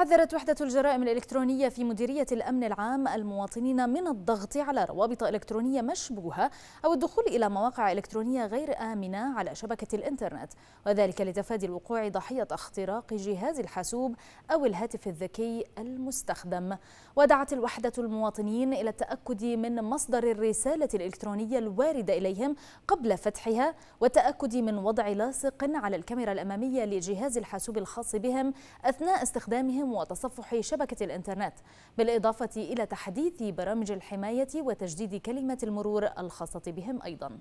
حذرت وحدة الجرائم الإلكترونية في مديرية الأمن العام المواطنين من الضغط على روابط إلكترونية مشبوهة أو الدخول إلى مواقع إلكترونية غير آمنة على شبكة الإنترنت وذلك لتفادي الوقوع ضحية اختراق جهاز الحاسوب أو الهاتف الذكي المستخدم ودعت الوحدة المواطنين إلى التأكد من مصدر الرسالة الإلكترونية الواردة إليهم قبل فتحها والتأكد من وضع لاصق على الكاميرا الأمامية لجهاز الحاسوب الخاص بهم أثناء استخدامهم وتصفح شبكة الإنترنت بالإضافة إلى تحديث برامج الحماية وتجديد كلمة المرور الخاصة بهم أيضاً